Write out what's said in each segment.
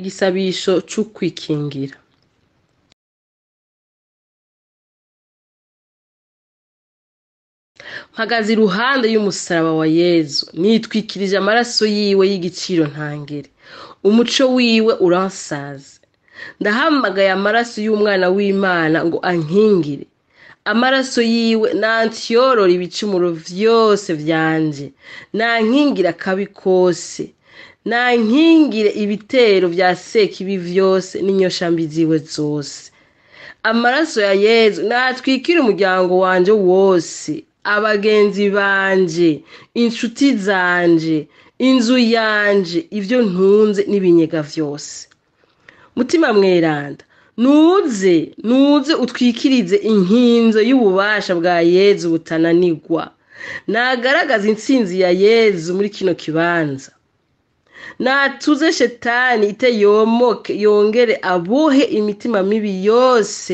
igisabisho c'ukwikingira mpagaze iruhande y'umusaraba wa yezu nitwikirije amaraso yiwe y'igiciro ntangere umuco wiwe uransaze ndahamagaye amaraso y'umwana w'imana ngo ankingire amaraso yiwe nantiyorora ibicumuro vyose vyanje nankingira akabi kose ntankingire ibitero bya sekibi byose n'inyoshambi ziwe zose amaraso ya yezu natwikire umuryango wanjye wose abagenzi banje, inshuti zanje, inzu yanjye ibyo ntunze n'ibinyega byose mutima mweranda nuze nuze utwikirize inkinzo y'ububasha bwa yezu butananigwa nagaragaza intsinzi ya yezu muri kino kibanza natuze shetani ite yomoke yongere abuhe imitima mibi yose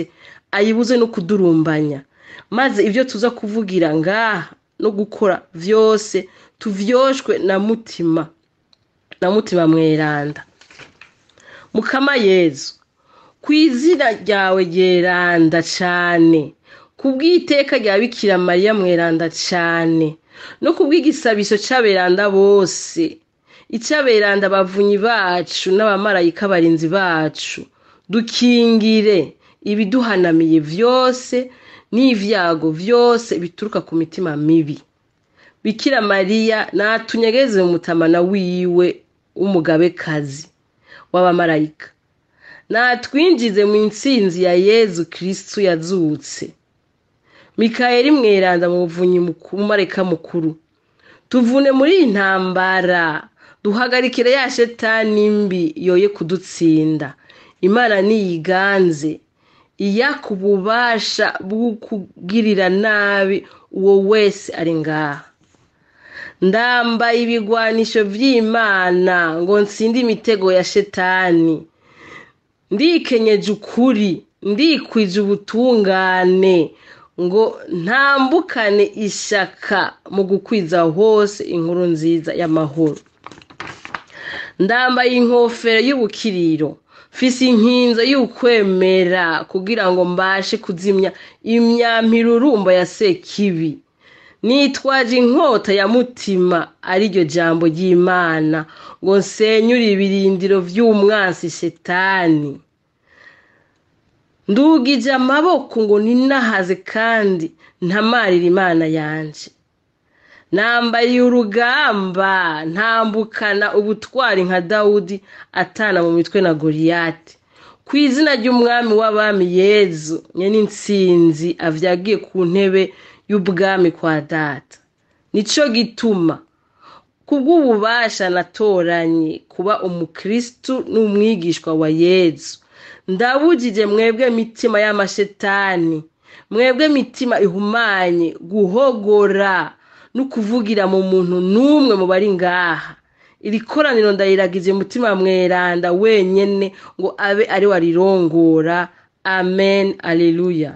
ayibuze no kudurumbanya maze ibyo tuza kuvugira ngaha no gukora byose tuvyoshwe na mutima na mutima mweranda mukama yezu ku izina ryawe ryeranda cyane ku bw'iteka rya bikira mariya mweranda cyane no ku bw'igisabiso cy'aberanda bose icaberanda abavunyi bacu n'abamarayika barinzi bacu dukingire ibiduhanamiye vyose n'ivyago vyose bituruka ku mitima mibi bikira mariya natunyegeze mu mutamana wiwe w'umugabekazi w'abamarayika natwinjize mu intsinzi ya yezu kirisitu yazutse mikayeli mweranda mu buvunyi mu w'umarayika mukuru tuvune muri iyi ntambara duhagarikire ya shetani mbi yoye kudutsinda imana ntiyiganze iyaka ububasha bwo kugirira nabi uwo wese ari ngaha ndambaye ibigwanisho by'imana ngo nsinde imitego ya shetani ndikenyeje ukuri ndikwije ubutungane ngo ntambukane ishyaka mu gukwiza hose inkuru nziza y'amahoro ndambaye inkofero y'ubukiriro fisi inkinzo y'ukwemera kugira ngo mbashe kuzimya imyampirurumbo ya sekibi nitwaje inkota ya mutima ariryo jambo ry'imana ngo nsenyure ibirindiro by'umwansi shetani ndugije amaboko ngo ninahaze kandi ntamarire imana yanjye. nambaye urugamba ntambukana ubutwari nka dawudi atana mu mitwe na goriyati ku izina ry'umwami w'abami yezu nyine insinzi avyagiye ku ntebe y'ubwami kwa data nicyo gituma kubw'ububasha natoranye kuba umukristu n'umwigishwa wa yezu ndabugije mwebwe mitima y'amashetani mwebwe mitima ihumanye guhogora no kuvugira mu muntu n'umwe mu bari ngaha iri koraniro ndayiragize umutima mweranda wenyine ngo abe ari we arirongora amen aleluya